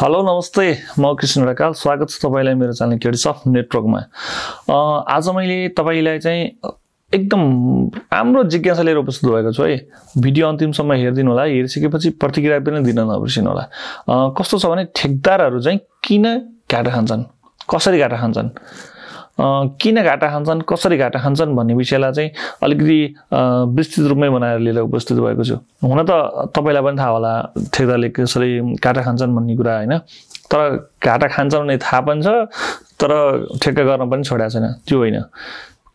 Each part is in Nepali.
हेलो नमस्ते म कृष्ण ढकाल स्वागत छ तपाईँलाई मेरो च्यानल केडिस अफ नेटवर्कमा आज मैले तपाईँलाई चाहिँ एकदम राम्रो जिज्ञासा लिएर उपस्थित भएको छु है भिडियो अन्तिमसम्म हेरिदिनु होला हेरिसकेपछि प्रतिक्रिया पनि दिन नबिर्सिनु होला कस्तो छ भने ठेकदारहरू चाहिँ किन घाटा खान्छन् कसरी घाटा खान्छन् किन घाटा खान्छन् कसरी घाटा खान्छन् भन्ने विषयलाई चाहिँ अलिकति विस्तृत रूपमै बनाएर लिएर उपस्थित भएको छु हुन त तपाईँलाई पनि थाहा होला ठेक्दाले कसरी घाटा खान्छन् भन्ने कुरा होइन तर घाटा खान्छन् भन्ने थाहा पनि छ तर ठेक्का गर्न पनि छोडेको छैन त्यो होइन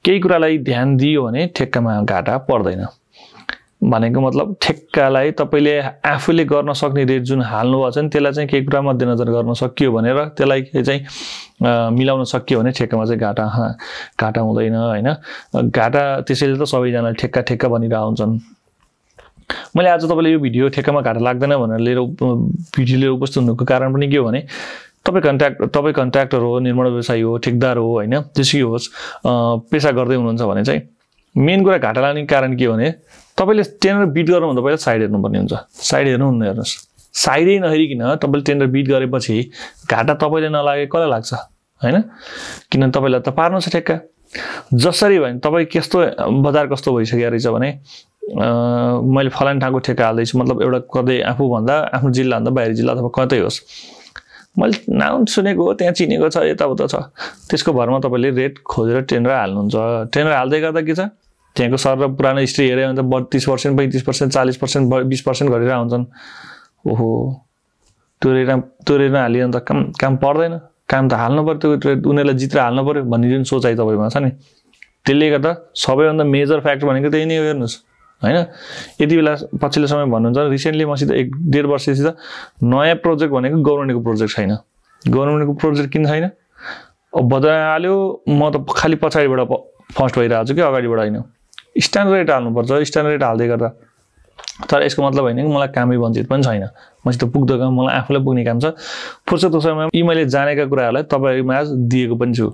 केही कुरालाई ध्यान दियो भने ठेक्कामा घाटा पर्दैन भनेको मतलब ठेक्कालाई तपाईँले आफूले गर्न सक्ने रेट जुन हाल्नुभएको छ नि त्यसलाई चाहिँ केही कुरा मध्यनजर गर्न सकियो भनेर त्यसलाई चाहिँ मिलाउन सकियो भने ठेक्कामा चाहिँ घाटा घाटा हुँदैन होइन घाटा त्यसैले त सबैजनाले ठेक्का ठेक्का भनिरहेको हुन्छन् मैले आज तपाईँले यो भिडियो ठेक्कामा घाटा लाग्दैन भनेर लिएर भिडियो लिएर उपस्थित हुनुको कारण पनि के हो भने तपाईँ कन्ट्याक्ट तपाईँ कन्ट्र्याक्टर हो निर्माण व्यवसायी हो ठेकदार हो होइन त्यसै होस् पेसा गर्दै हुनुहुन्छ भने चाहिँ मेन कुरा घाटा लाग्ने कारण के हो भने तपाईँले टेनर बिट गर्नुभन्दा पहिला साइड हेर्नुपर्ने हुन्छ साइड हेर्नु हुन्न हेर्नुहोस् साइडै नहेरिकन तपाईँले टेनर बिट गरेपछि घाटा तपाईँले नलागे कसलाई लाग्छ होइन किनभने तपाईँलाई त पार्नु छ ठ्याक्क जसरी भने तपाईँ कस्तो बजार कस्तो भइसकेको रहेछ भने मैले फलान ठाउँको ठेक्का हाल्दैछु मतलब एउटा कतै आफूभन्दा आफ्नो जिल्लाभन्दा बाहिर जिल्ला अथवा कतै होस् मैले नाम सुनेको हो त्यहाँ चिनेको छ यताउता छ त्यसको भरमा तपाईँले रेट खोजेर टेनर हाल्नुहुन्छ टेनर हाल्दै गर्दा के छ त्यहाँको सर र पुरानो हिस्ट्री हेऱ्यो भने त बत्तिस पर्सेन्ट पैँतिस पर्सेन्ट चालिस पर्सेन्ट बिस पर्सेन्ट गरेर आउँछन् ओहो तोरेर तोरेर हालियो भने त काम काम पर्दैन काम त हाल्नु पऱ्यो त्यो उनीहरूलाई जित्र हाल्नु पऱ्यो भन्ने जुन सोचाइ तपाईँमा छ नि त्यसले गर्दा सबैभन्दा मेजर फ्याक्टर भनेको त्यही नै हो हेर्नुहोस् होइन यति बेला पछिल्लो समय भन्नुहुन्छ रिसेन्टली मसित एक डेढ वर्षसित नयाँ प्रोजेक्ट भनेको गभर्मेन्टको प्रोजेक्ट छैन गभर्मेन्टको प्रोजेक्ट किन छैन अब बजार हाल्यो म त खालि पछाडिबाट फर्स्ट भइरहेको छु कि अगाडिबाट होइन स्ट्यान्डर्ड रेट हाल्नुपर्छ स्ट्यान्डर्ड रेट हाल्दै गर्दा तर यसको मतलब होइन कि मलाई कामै वञ्चित पनि छैन मसित पुग्दो काम मलाई आफूलाई पुग्ने काम छ फुर्सदको समयमा यी मैले जानेका कुराहरूलाई तपाईँमा आज दिएको पनि छु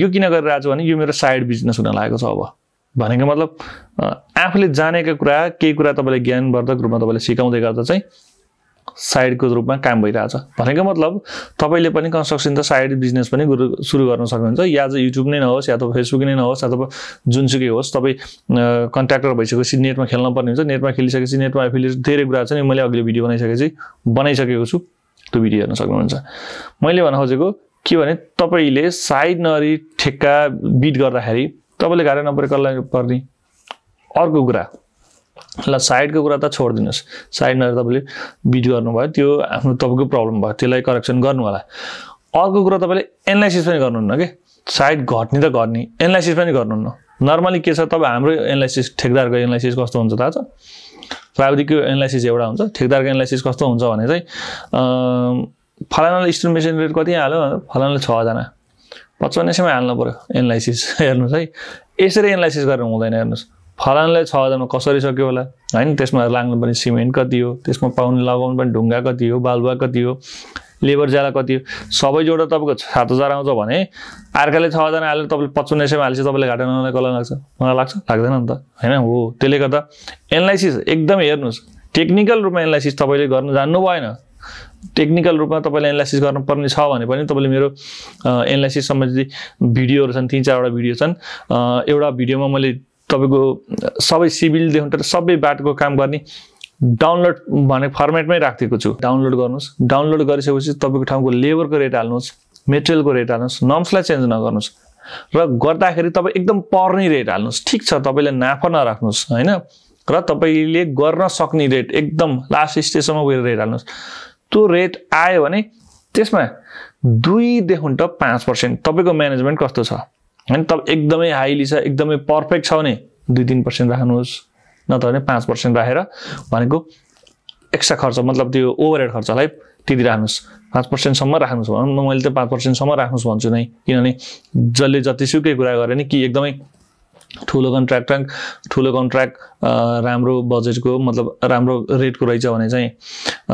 यो किन गरिरहेको छु भने यो मेरो साइड बिजनेस हुन लागेको छ अब भनेको मतलब आफूले जानेका कुरा केही कुरा तपाईँले ज्ञानवर्धक रूपमा तपाईँले सिकाउँदै गर्दा चाहिँ साइडको रूपमा काम भइरहेछ भनेको मतलब तपाईँले पनि कन्स्ट्रक्सन त साइड बिजनेस पनि सुरु गर्न सक्नुहुन्छ या त युट्युब नै नहोस् या त फेसबुक नै नहोस् अथवा जुनसुकै होस् तपाईँ कन्ट्र्याक्टर भइसकेपछि नेटमा पर्ने हुन्छ नेटमा खेलिसकेपछि नेटमा एफिलिएट धेरै कुरा छ नि मैले अघिल्लो भिडियो बनाइसकेपछि बनाइसकेको छु त्यो भिडियो हेर्न सक्नुहुन्छ मैले भन्न खोजेको के भने तपाईँले साइड नरी ठेक्का बिट गर्दाखेरि तपाईँले गाह्रो नपरे कसलाई पर्ने अर्को कुरा ल साइडको कुरा त छोडिदिनुहोस् साइडमा तपाईँले बिट गर्नुभयो त्यो आफ्नो तपाईँको प्रब्लम भयो त्यसलाई करेक्सन गर्नु होला अर्को कुरा तपाईँले एनालाइसिस पनि गर्नुहुन्न कि साइड घट्ने त घट्ने एनालाइसिस पनि गर्नुहुन्न नर्मली के छ तपाईँ हाम्रो एनालाइसिस ठेकदारको एनालाइसिस कस्तो हुन्छ थाहा छ प्राविधिकको एनालाइसिस एउटा हुन्छ ठेकदारको एनालाइसिस कस्तो हुन्छ भने चाहिँ फलानाले इस्टिमेसन रेट कति हाल्यो फलानाले छजना पचपन्नसम्म हाल्नु पऱ्यो एनालाइसिस हेर्नुहोस् है यसरी एनालाइसिस गरेर हुँदैन हेर्नुहोस् फलानलाई छ हजारमा कसरी सक्यो होला होइन त्यसमा लाग्नु पनि सिमेन्ट कति हो त्यसमा पाउनु लगाउनु पनि ढुङ्गा कति हो बालुवा कति हो लेबर ज्याला कति हो सबै जोडेर तपाईँको सात हजार आउँछ भने अर्काले छ हजार हालेर तपाईँले पचपन्न सयमा हालेपछि तपाईँले घाटा नलाई कला लाग्छ मलाई लाग्छ लाग्दैन नि त होइन हो त्यसले गर्दा एनालाइसिस एकदम हेर्नुहोस् टेक्निकल रूपमा एनालाइसिस तपाईँले गर्नु जान्नु भएन टेक्निकल रूपमा तपाईँले एनालाइसिस गर्नुपर्ने छ भने पनि तपाईँले मेरो एनालाइसिस सम्बन्धी भिडियोहरू छन् तिन चारवटा भिडियो छन् एउटा भिडियोमा मैले तपाईँको सबै सिभिलदेखि उठेर सबै बाटोको काम गर्ने डाउनलोड भने फर्मेटमै राखिदिएको छु डाउनलोड गर्नुहोस् डाउनलोड गरिसकेपछि तपाईँको ठाउँको लेबरको रेट हाल्नुहोस् मेटेरियलको रेट हाल्नुहोस् नम्सलाई चेन्ज नगर्नुहोस् र गर्दाखेरि तपाईँ एकदम पर्ने रेट हाल्नुहोस् ठिक छ तपाईँले नाफा नराख्नुहोस् होइन र तपाईँले गर्न सक्ने रेट एकदम लास्ट स्टेजसम्म गएर रेट हाल्नुहोस् त्यो रेट आयो भने त्यसमा दुईदेखि त पाँच पर्सेन्ट तपाईँको म्यानेजमेन्ट कस्तो छ होइन तब एकदमै हाइली छ एकदमै पर्फेक्ट छ भने दुई तिन पर्सेन्ट राख्नुहोस् नत्र भने पाँच पर्सेन्ट राखेर भनेको एक्स्ट्रा खर्च मतलब त्यो ओभर हेड खर्चलाई त्यति राख्नुहोस् पाँच पर्सेन्टसम्म राख्नुहोस् भनौँ न मैले त पाँच पर्सेन्टसम्म राख्नुहोस् भन्छु नै किनभने जसले जतिसुकै कुरा गरे नि कि एकदमै ठुलो कन्ट्र्याक्ट ठुलो कन्ट्र्याक्ट राम्रो बजेटको मतलब राम्रो रेटको रहेछ भने चाहिँ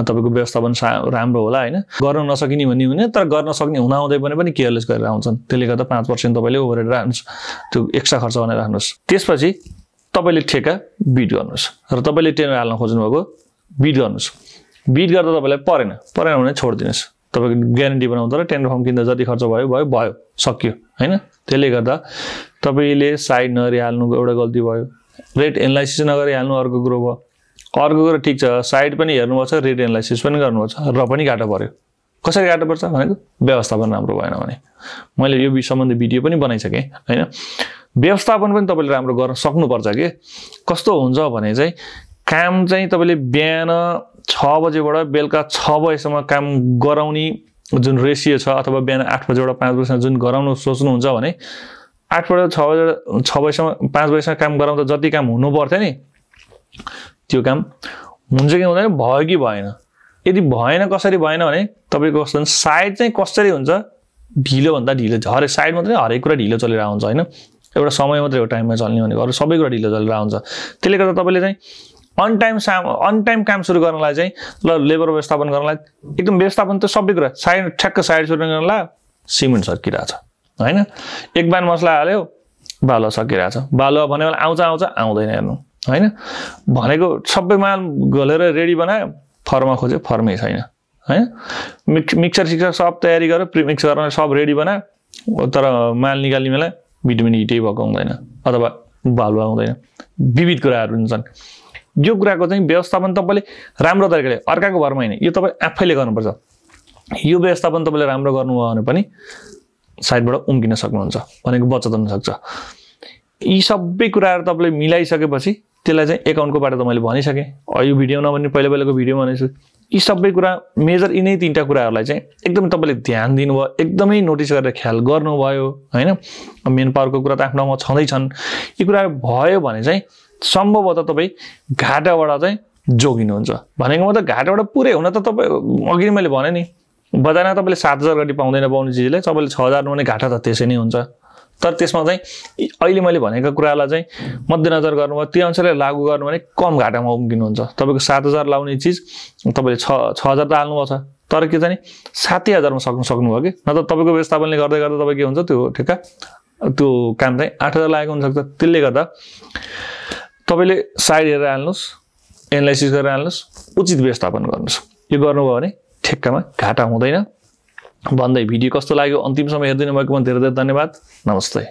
तपाईँको व्यवस्थापन सा राम्रो होला होइन गर्न नसकिने भन्ने हुने तर गर्न सक्ने हुँदाहुँदै पनि पनि केयरलेस गरेर आउँछन् त्यसले गर्दा पाँच पर्सेन्ट तपाईँले ओभर राख्नुहोस् त्यो एक्स्ट्रा खर्च भनेर राख्नुहोस् त्यसपछि तपाईँले ठेका बिट गर्नुहोस् र तपाईँले टेन्डर हाल्न खोज्नुभएको बिट गर्नुहोस् बिट गर्दा तपाईँलाई परेन परेन भने छोडिदिनुहोस् तपाईँको ग्यारेन्टी बनाउँदा र टेन्डर फर्म किन्दा जति खर्च भयो भयो भयो सक्यो होइन त्यसले गर्दा तपाईँले साइड नगरिहाल्नुको एउटा गल्ती भयो रेट एनालाइसिस नगरिहाल्नु अर्को कुरो भयो अर्को कुरो ठिक छ साइड पनि हेर्नुपर्छ रेट एनालाइसिस पनि गर्नुपर्छ र पनि घाटा पऱ्यो कसरी घाटा पर्छ भनेको व्यवस्थापन राम्रो भएन भने मैले यो सम्बन्धी भिडियो पनि बनाइसकेँ होइन व्यवस्थापन पनि तपाईँले राम्रो गर्न सक्नुपर्छ कि कस्तो हुन्छ भने चाहिँ काम चाहिँ तपाईँले बिहान छ बजेबाट बेलुका छ बजेसम्म काम गराउने जुन रेसियो छ अथवा बिहान आठ बजेबाट पाँच बजीसम्म जुन गराउनु सोच्नुहुन्छ भने आठबाट छ बजे छ बजीसम्म पाँच बजीसम्म काम गराउँदा जति काम हुनु पर्थ्यो नि त्यो काम हुन्छ कि हुँदैन भयो कि भएन यदि भएन कसरी भएन भने तपाईँको कस्तो साइड चाहिँ कसरी हुन्छ ढिलोभन्दा ढिलो हरेक साइड मात्रै हरेक कुरा ढिलो चलेर आउँछ होइन एउटा समय मात्रै हो टाइममा चल्ने भनेको अरू सबै कुरा ढिलो चलेर आउँछ त्यसले गर्दा तपाईँले चाहिँ अन टाइम साम अन टाइम काम सुरु गर्नलाई चाहिँ ल लेबर व्यवस्थापन गर्नलाई एकदम व्यवस्थापन त सबै कुरा साइड ठ्याक्क साइड सुरु गर्नलाई सिमेन्ट सकिरहेछ होइन एक बान मसला हाल्यो बालुवा सकिरहेछ बालुवा भन्यो भने आउँछ आउँछ आउँदैन हेर्नु होइन भनेको सबै माल घोलेर रेडी बनायो फर्मा खोज्यो फर्मै छैन होइन मिक्स मिक्सर सिक्सर सब तयारी गरेर प्रि मिक्स गरेर सब रेडी बनायो तर माल निकाल्ने बेला भिटामिन हिटै भएको हुँदैन अथवा बालुवा हुँदैन विविध कुराहरू हुन्छन् यो कुराको चाहिँ व्यवस्थापन तपाईँले राम्रो तरिकाले अर्काको भरमा होइन यो तपाईँ आफैले गर्नुपर्छ यो व्यवस्थापन तपाईँले राम्रो गर्नुभयो भने पनि साइडबाट उम्किन सक्नुहुन्छ भनेको बचत हुनसक्छ यी सबै कुराहरू तपाईँले मिलाइसकेपछि त्यसलाई चाहिँ एकाउन्टको बाटो त मैले भनिसकेँ यो भिडियोमा नभने पहिला पहिलाको भिडियो भनेको यी सबै कुरा मेजर यिनै तिनवटा कुराहरूलाई चाहिँ एकदम तपाईँले ध्यान दिनुभयो एकदमै नोटिस गरेर ख्याल गर्नुभयो होइन मेन पावरको कुरा त आफ्नो ठाउँमा छँदैछन् यी कुराहरू भयो भने चाहिँ सम्भवतः तपाईँ घाटाबाट चाहिँ जोगिनुहुन्छ भनेकोमा त घाटाबाट पुरै हुन त तपाईँ अघि मैले भने नि बजारमा तपाईँले सात हजार गरी पाउँदैन पाउने चिजले तपाईँले छ हजार नहुने घाटा त त्यसै नै हुन्छ तर त्यसमा चाहिँ अहिले मैले भनेको कुरालाई चाहिँ मध्यनजर गर्नुभयो त्यो अनुसारले लागू गर्नु भने कम घाटामा उम्किनुहुन्छ तपाईँको सात हजार लाउने चिज तपाईँले छ छ हजार त हाल्नुभएको छ तर के चाहिँ सातै हजारमा सक्नु सक्नुभयो कि नत्र तपाईँको व्यवस्थापनले गर्दै गर्दा तपाईँ के हुन्छ त्यो ठेक्का त्यो काम चाहिँ आठ हजार लागेको हुनसक्छ त्यसले गर्दा तपाईँले साइड हेरेर हाल्नुहोस् एनालाइसिस गरेर हाल्नुहोस् उचित व्यवस्थापन गर्नुहोस् यो गर्नुभयो भने ठेक्कामा घाटा हुँदैन भन्दै भिडियो कस्तो लाग्यो समय हेरिदिनु भएकोमा धेरै धेरै धन्यवाद नमस्ते